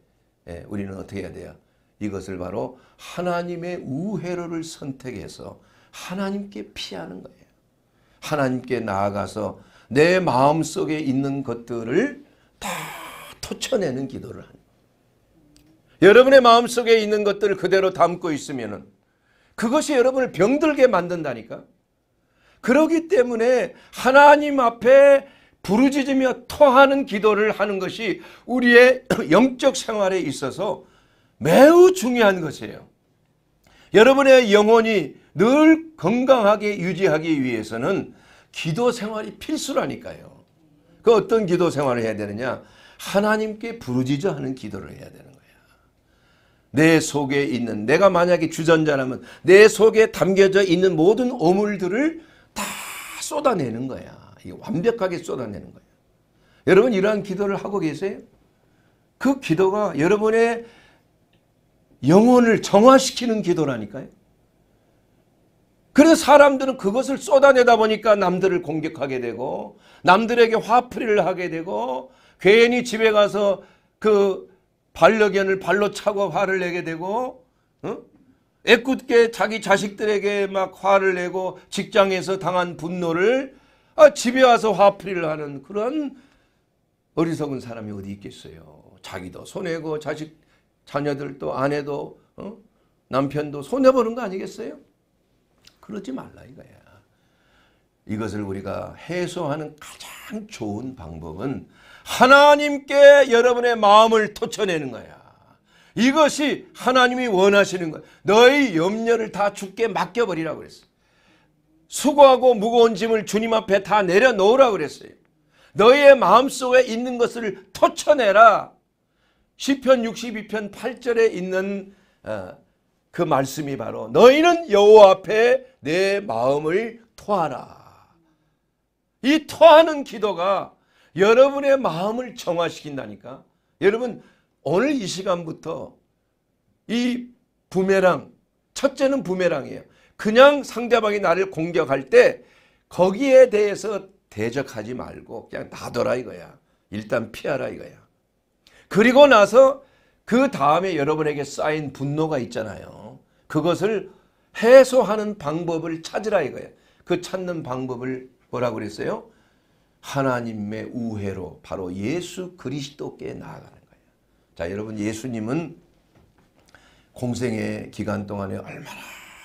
예, 우리는 어떻게 해야 돼요? 이것을 바로 하나님의 우회로를 선택해서 하나님께 피하는 거예요. 하나님께 나아가서 내 마음속에 있는 것들을 다 토쳐내는 기도를 하는 여러분의 마음속에 있는 것들을 그대로 담고 있으면 그것이 여러분을 병들게 만든다니까. 그러기 때문에 하나님 앞에 부르짖으며 토하는 기도를 하는 것이 우리의 영적 생활에 있어서 매우 중요한 것이에요. 여러분의 영혼이 늘 건강하게 유지하기 위해서는 기도 생활이 필수라니까요. 그 어떤 기도 생활을 해야 되느냐? 하나님께 부르짖어 하는 기도를 해야 되는 거야. 내 속에 있는 내가 만약에 주전자라면 내 속에 담겨져 있는 모든 오물들을 다 쏟아내는 거야. 완벽하게 쏟아내는 거야. 여러분 이러한 기도를 하고 계세요? 그 기도가 여러분의 영혼을 정화시키는 기도라니까요. 그래서 사람들은 그것을 쏟아내다 보니까 남들을 공격하게 되고 남들에게 화풀이를 하게 되고 괜히 집에 가서 그 반려견을 발로 차고 화를 내게 되고 어? 애꿎게 자기 자식들에게 막 화를 내고 직장에서 당한 분노를 아, 집에 와서 화풀이를 하는 그런 어리석은 사람이 어디 있겠어요. 자기도 손해고 자식 자녀들도 아내도 어? 남편도 손해보는 거 아니겠어요? 그러지 말라 이거야. 이것을 우리가 해소하는 가장 좋은 방법은 하나님께 여러분의 마음을 터쳐내는 거야. 이것이 하나님이 원하시는 거야. 너희 염려를 다 죽게 맡겨버리라고 그랬어. 수고하고 무거운 짐을 주님 앞에 다내려놓으라 그랬어요. 너희의 마음속에 있는 것을 터쳐내라. 시편 62편 8절에 있는 어, 그 말씀이 바로 너희는 여호와 앞에 내 마음을 토하라. 이 토하는 기도가 여러분의 마음을 정화시킨다니까. 여러분 오늘 이 시간부터 이 부메랑 첫째는 부메랑이에요. 그냥 상대방이 나를 공격할 때 거기에 대해서 대적하지 말고 그냥 놔둬라 이거야. 일단 피하라 이거야. 그리고 나서 그 다음에 여러분에게 쌓인 분노가 있잖아요. 그것을 해소하는 방법을 찾으라 이거예요. 그 찾는 방법을 뭐라고 그랬어요? 하나님의 우회로 바로 예수 그리스도께 나아가는 거예요. 자 여러분 예수님은 공생의 기간 동안에 얼마나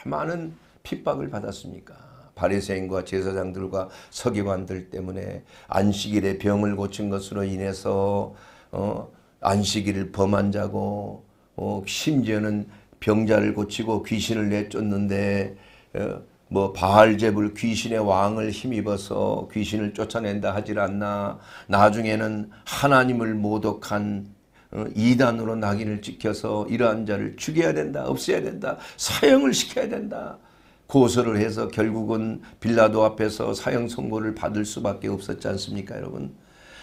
많은 핍박을 받았습니까? 바리새인과 제사장들과 서기관들 때문에 안식일에 병을 고친 것으로 인해서 어, 안식일을 범한 자고 어, 심지어는 병자를 고치고 귀신을 내쫓는데 어, 뭐 바알제불 귀신의 왕을 힘입어서 귀신을 쫓아낸다 하질 않나 나중에는 하나님을 모독한 어, 이단으로 낙인을 찍혀서 이러한 자를 죽여야 된다 없애야 된다 사형을 시켜야 된다 고소를 해서 결국은 빌라도 앞에서 사형 선고를 받을 수밖에 없었지 않습니까 여러분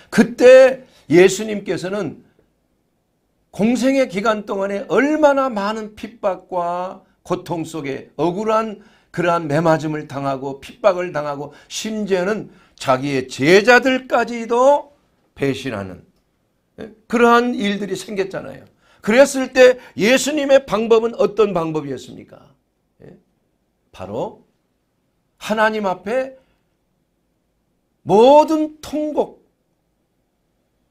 그때 예수님께서는 공생의 기간 동안에 얼마나 많은 핍박과 고통 속에 억울한 그러한 매맞음을 당하고 핍박을 당하고 심지어는 자기의 제자들까지도 배신하는 예, 그러한 일들이 생겼잖아요. 그랬을 때 예수님의 방법은 어떤 방법이었습니까? 예, 바로 하나님 앞에 모든 통곡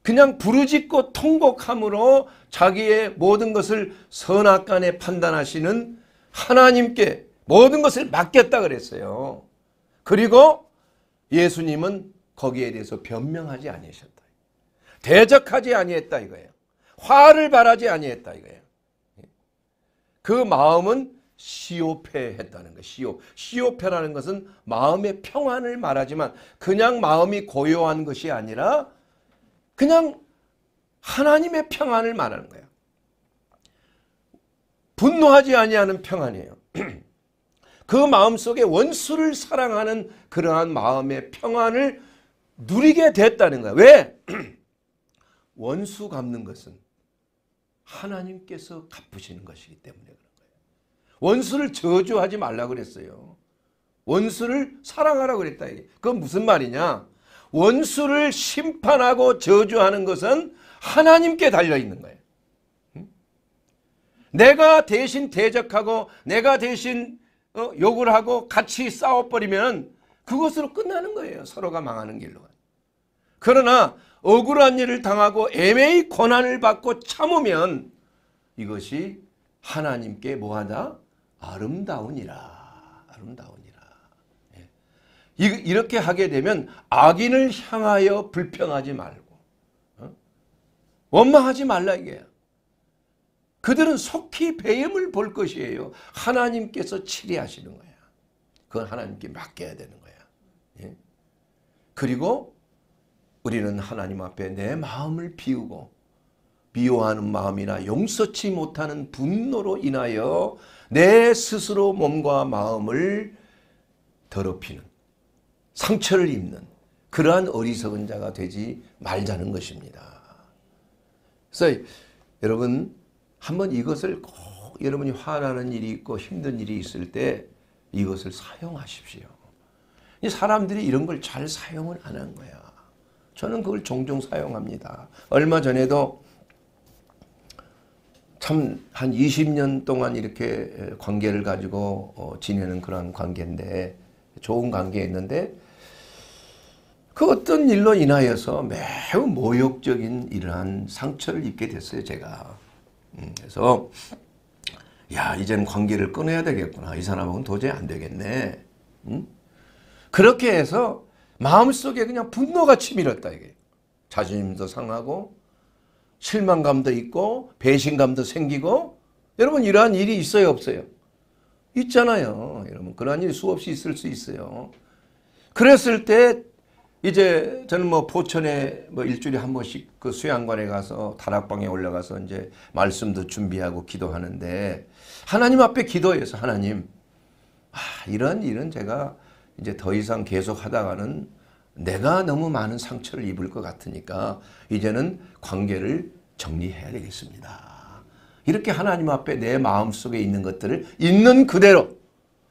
그냥 부르짖고 통곡함으로 자기의 모든 것을 선악간에 판단하시는 하나님께 모든 것을 맡겼다 그랬어요. 그리고 예수님은 거기에 대해서 변명하지 아니하셨다. 대적하지 아니했다 이거예요. 화를 바라지 아니했다 이거예요. 그 마음은 시오페했다는 거 시오 시오페라는 것은 마음의 평안을 말하지만 그냥 마음이 고요한 것이 아니라 그냥 하나님의 평안을 말하는 거예요. 분노하지 아니하는 평안이에요. 그 마음속에 원수를 사랑하는 그러한 마음의 평안을 누리게 됐다는 거예요 왜? 원수 갚는 것은 하나님께서 갚으시는 것이기 때문에 그런 거예요. 원수를 저주하지 말라 그랬어요. 원수를 사랑하라 그랬다. 이게. 그건 무슨 말이냐? 원수를 심판하고 저주하는 것은 하나님께 달려있는 거예요. 내가 대신 대적하고 내가 대신 어, 욕을 하고 같이 싸워버리면 그것으로 끝나는 거예요. 서로가 망하는 길로. 그러나 억울한 일을 당하고 애매히 고난을 받고 참으면 이것이 하나님께 뭐하다? 아름다우니라. 아름다우니라. 이렇게 하게 되면 악인을 향하여 불평하지 말고 어? 원망하지 말라 이게 그들은 속히 배임을 볼 것이에요. 하나님께서 치리하시는 거야. 그건 하나님께 맡겨야 되는 거야. 예? 그리고 우리는 하나님 앞에 내 마음을 비우고 미워하는 마음이나 용서치 못하는 분노로 인하여 내 스스로 몸과 마음을 더럽히는 상처를 입는 그러한 어리석은 자가 되지 말자는 것입니다. 그래서 여러분 한번 이것을 꼭 여러분이 화나는 일이 있고 힘든 일이 있을 때 이것을 사용하십시오. 사람들이 이런 걸 잘 사용을 안 한 거야. 저는 그걸 종종 사용합니다. 얼마 전에도 참 한 20년 동안 이렇게 관계를 가지고 어, 지내는 그런 관계인데 좋은 관계였는데 그 어떤 일로 인하여서 매우 모욕적인 이러한 상처를 입게 됐어요 제가 음, 그래서 야 이젠 관계를 끊어야 되겠구나 이 사람하고는 도저히 안 되겠네 응? 음? 그렇게 해서 마음속에 그냥 분노가 치밀었다 이게 자존심도 상하고 실망감도 있고 배신감도 생기고 여러분 이러한 일이 있어요 없어요 있잖아요 여러분 그러한 일이 수없이 있을 수 있어요 그랬을 때 이제 저는 뭐 포천에 뭐 일주일에 한 번씩 그 수양관에 가서 다락방에 올라가서 이제 말씀도 준비하고 기도하는데 하나님 앞에 기도해서 하나님 아 이런 일은 제가 이제 더 이상 계속 하다가는 내가 너무 많은 상처를 입을 것 같으니까 이제는 관계를 정리해야 되겠습니다. 이렇게 하나님 앞에 내 마음속에 있는 것들을 있는 그대로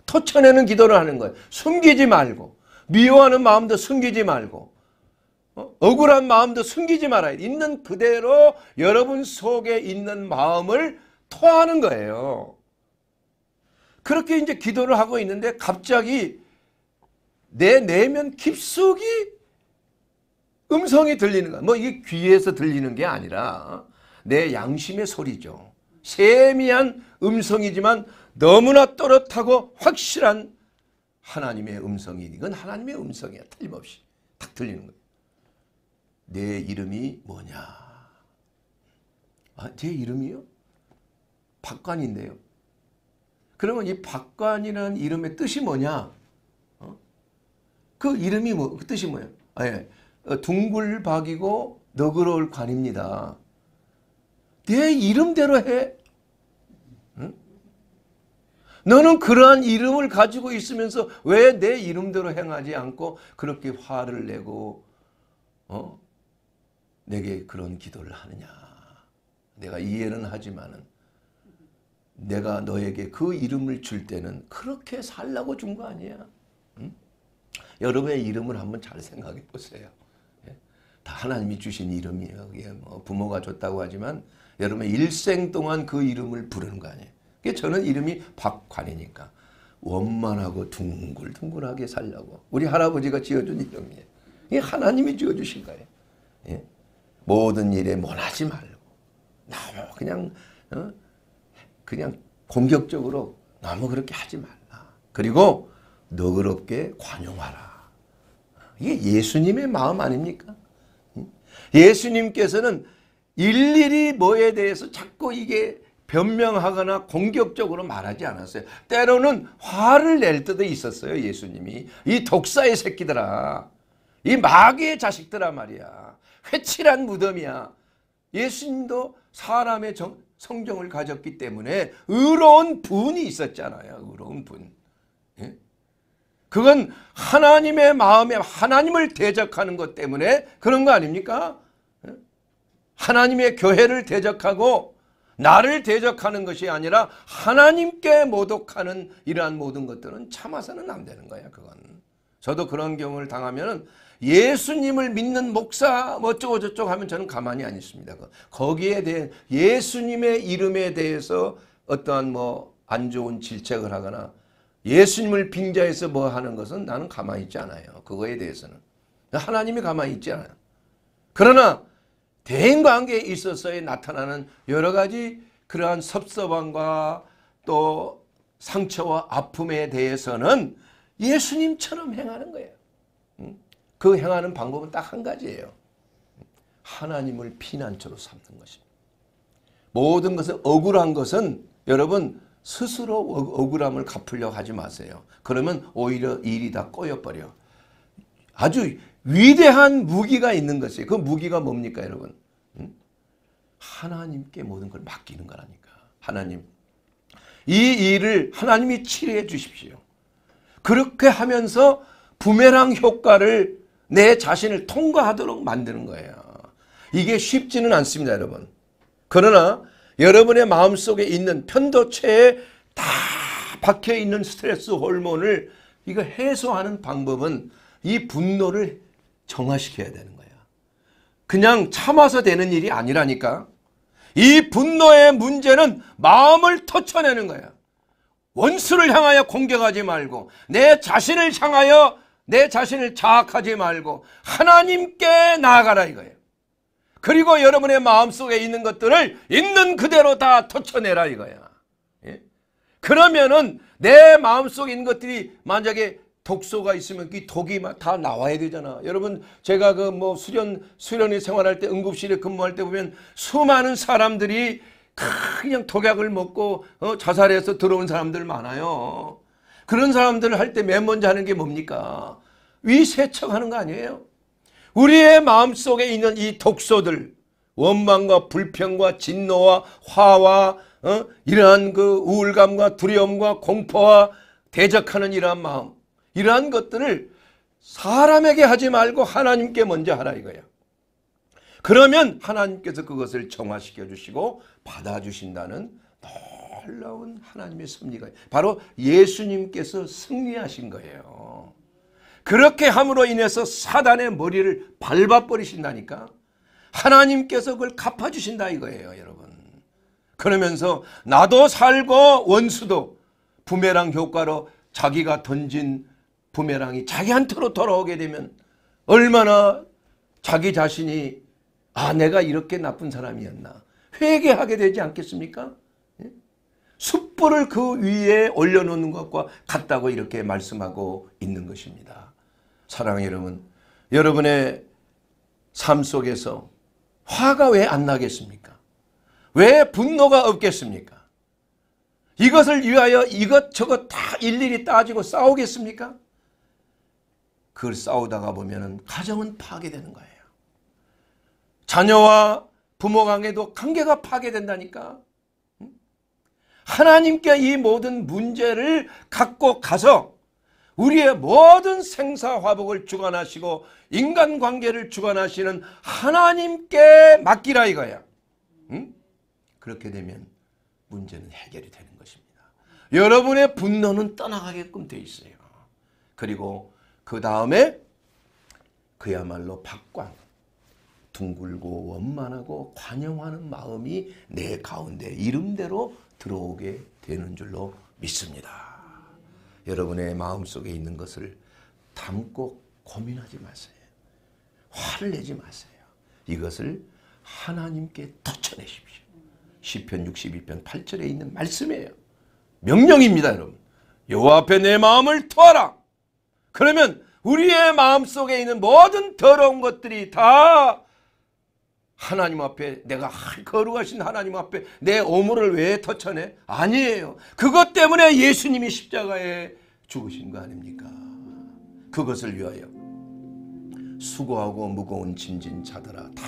터쳐내는 기도를 하는 거예요. 숨기지 말고 미워하는 마음도 숨기지 말고 어? 억울한 마음도 숨기지 말아야 돼. 있는 그대로 여러분 속에 있는 마음을 토하는 거예요. 그렇게 이제 기도를 하고 있는데 갑자기 내 내면 깊숙이 음성이 들리는 거야. 뭐 이게 귀에서 들리는 게 아니라 내 양심의 소리죠. 세미한 음성이지만 너무나 또렷하고 확실한 하나님의 음성이 이건 하나님의 음성이야. 틀림없이 탁 들리는 거예요. 내 이름이 뭐냐? 아, 제 이름이요? 박관인데요. 그러면 이 박관이라는 이름의 뜻이 뭐냐? 어? 그 이름이 뭐, 그 뜻이 뭐예요? 아, 예. 어, 둥글박이고 너그러울 관입니다. 내 이름대로 해. 너는 그러한 이름을 가지고 있으면서 왜 내 이름대로 행하지 않고 그렇게 화를 내고 어? 내게 그런 기도를 하느냐. 내가 이해는 하지만은 내가 너에게 그 이름을 줄 때는 그렇게 살라고 준 거 아니야. 응? 여러분의 이름을 한번 잘 생각해 보세요. 예? 다 하나님이 주신 이름이에요. 뭐 부모가 줬다고 하지만 여러분의 일생 동안 그 이름을 부르는 거 아니에요. 저는 이름이 박관이니까 원만하고 둥글둥글하게 살려고 우리 할아버지가 지어준 이름이에요. 이게 하나님이 지어주신 거예요. 예? 모든 일에 원하지 말고 너무 그냥 어? 그냥 공격적으로 너무 그렇게 하지 말라. 그리고 너그럽게 관용하라. 이게 예수님의 마음 아닙니까? 예수님께서는 일일이 뭐에 대해서 자꾸 이게 변명하거나 공격적으로 말하지 않았어요. 때로는 화를 낼 때도 있었어요. 예수님이. 이 독사의 새끼들아. 이 마귀의 자식들아 말이야. 회칠한 무덤이야. 예수님도 사람의 정, 성정을 가졌기 때문에 의로운 분이 있었잖아요. 의로운 분. 예? 그건 하나님의 마음에 하나님을 대적하는 것 때문에 그런 거 아닙니까? 예? 하나님의 교회를 대적하고 나를 대적하는 것이 아니라 하나님께 모독하는 이러한 모든 것들은 참아서는 안 되는 거야 그건. 저도 그런 경우를 당하면 예수님을 믿는 목사 뭐 어쩌고 저쩌고 하면 저는 가만히 안 있습니다. 거기에 대해 예수님의 이름에 대해서 어떠한 뭐 안 좋은 질책을 하거나 예수님을 빙자해서 뭐 하는 것은 나는 가만히 있지 않아요. 그거에 대해서는. 하나님이 가만히 있지 않아요. 그러나 대인관계에 있어서의 나타나는 여러 가지 그러한 섭섭함과 또 상처와 아픔에 대해서는 예수님처럼 행하는 거예요. 음? 그 행하는 방법은 딱 한 가지예요. 하나님을 피난처로 삼는 것입니다. 모든 것은 억울한 것은 여러분 스스로 억울함을 갚으려고 하지 마세요. 그러면 오히려 일이 다 꼬여버려. 아주 위대한 무기가 있는 것이 그 무기가 뭡니까 여러분? 하나님께 모든 걸 맡기는 거라니까. 하나님 이 일을 하나님이 치료해 주십시오. 그렇게 하면서 부메랑 효과를 내 자신을 통과하도록 만드는 거예요. 이게 쉽지는 않습니다 여러분. 그러나 여러분의 마음속에 있는 편도체에 다 박혀있는 스트레스 호르몬을 이거 해소하는 방법은 이 분노를 정화시켜야 되는 거야. 그냥 참아서 되는 일이 아니라니까. 이 분노의 문제는 마음을 터쳐내는 거야. 원수를 향하여 공격하지 말고 내 자신을 향하여 내 자신을 자학하지 말고 하나님께 나아가라 이거예요. 그리고 여러분의 마음속에 있는 것들을 있는 그대로 다 터쳐내라 이거야. 예? 그러면은 내 마음속에 있는 것들이 만약에 독소가 있으면 그 독이 다 나와야 되잖아. 여러분 제가 그 뭐 수련 수련회 생활할 때 응급실에 근무할 때 보면 수많은 사람들이 그냥 독약을 먹고 어, 자살해서 들어온 사람들 많아요. 그런 사람들을 할 때 맨 먼저 하는 게 뭡니까? 위 세척하는 거 아니에요? 우리의 마음속에 있는 이 독소들 원망과 불평과 진노와 화와 어? 이러한 그 우울감과 두려움과 공포와 대적하는 이러한 마음 이러한 것들을 사람에게 하지 말고 하나님께 먼저 하라 이거예 그러면 하나님께서 그것을 정화시켜 주시고 받아주신다는 놀라운 하나님의 섭리가 바로 예수님께서 승리하신 거예요. 그렇게 함으로 인해서 사단의 머리를 밟아버리신다니까 하나님께서 그걸 갚아주신다 이거예요 여러분. 그러면서 나도 살고 원수도 부메랑 효과로 자기가 던진 부메랑이 자기한테로 돌아오게 되면 얼마나 자기 자신이 아 내가 이렇게 나쁜 사람이었나 회개하게 되지 않겠습니까? 예? 숯불을 그 위에 올려놓는 것과 같다고 이렇게 말씀하고 있는 것입니다. 사랑 여러분 여러분의 삶 속에서 화가 왜 안 나겠습니까? 왜 분노가 없겠습니까? 이것을 위하여 이것저것 다 일일이 따지고 싸우겠습니까? 그걸 싸우다가 보면은 가정은 파괴되는 거예요. 자녀와 부모 관계도 관계가 파괴된다니까. 하나님께 이 모든 문제를 갖고 가서 우리의 모든 생사화복을 주관하시고 인간관계를 주관하시는 하나님께 맡기라 이거야. 응? 그렇게 되면 문제는 해결이 되는 것입니다. 여러분의 분노는 떠나가게끔 돼 있어요. 그리고 그 다음에 그야말로 박광 둥글고 원만하고 관용하는 마음이 내 가운데 이름대로 들어오게 되는 줄로 믿습니다. 여러분의 마음속에 있는 것을 담고 고민하지 마세요. 화를 내지 마세요. 이것을 하나님께 터쳐내십시오. 10편 62편 8절에 있는 말씀이에요. 명령입니다 여러분. 여 앞에 내 마음을 토하라. 그러면 우리의 마음속에 있는 모든 더러운 것들이 다 하나님 앞에 내가 거룩하신 하나님 앞에 내 오물을 왜 터쳐내? 아니에요. 그것 때문에 예수님이 십자가에 죽으신 거 아닙니까? 그것을 위하여 수고하고 무거운 짐진 자들아 다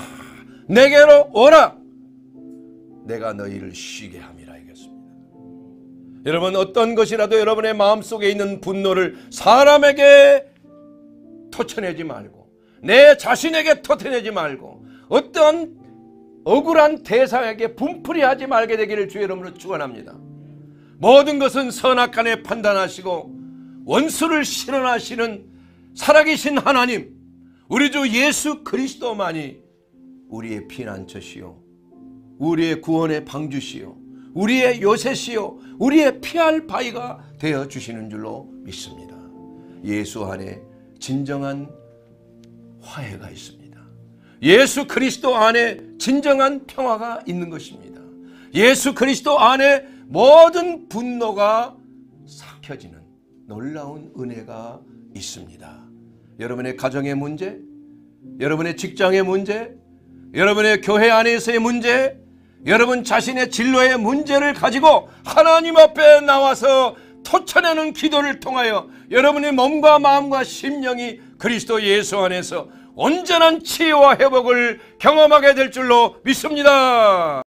내게로 오라. 내가 너희를 쉬게 하 여러분 어떤 것이라도 여러분의 마음속에 있는 분노를 사람에게 터쳐내지 말고 내 자신에게 터쳐내지 말고 어떤 억울한 대상에게 분풀이 하지 말게 되기를 주의 이름으로 축원합니다. 모든 것은 선악간에 판단하시고 원수를 실현하시는 살아계신 하나님 우리 주 예수 그리스도만이 우리의 피난처시요 우리의 구원의 방주시요 우리의 요새시요 우리의 피할 바위가 되어 주시는 줄로 믿습니다. 예수 안에 진정한 화해가 있습니다. 예수 그리스도 안에 진정한 평화가 있는 것입니다. 예수 그리스도 안에 모든 분노가 삭혀지는 놀라운 은혜가 있습니다. 여러분의 가정의 문제, 여러분의 직장의 문제, 여러분의 교회 안에서의 문제, 여러분 자신의 진로의 문제를 가지고 하나님 앞에 나와서 토쳐내는 기도를 통하여 여러분의 몸과 마음과 심령이 그리스도 예수 안에서 온전한 치유와 회복을 경험하게 될 줄로 믿습니다.